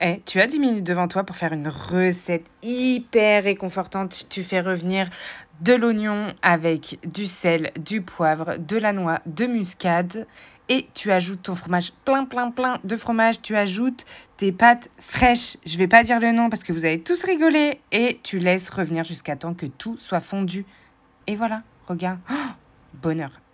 Eh, tu as 10 minutes devant toi pour faire une recette hyper réconfortante. Tu fais revenir de l'oignon avec du sel, du poivre, de la noix, de muscade et tu ajoutes ton fromage plein plein plein de fromage, tu ajoutes tes pâtes fraîches. Je ne vais pas dire le nom parce que vous avez tous rigolé et tu laisses revenir jusqu'à temps que tout soit fondu. Et voilà, regarde. Oh, bonheur.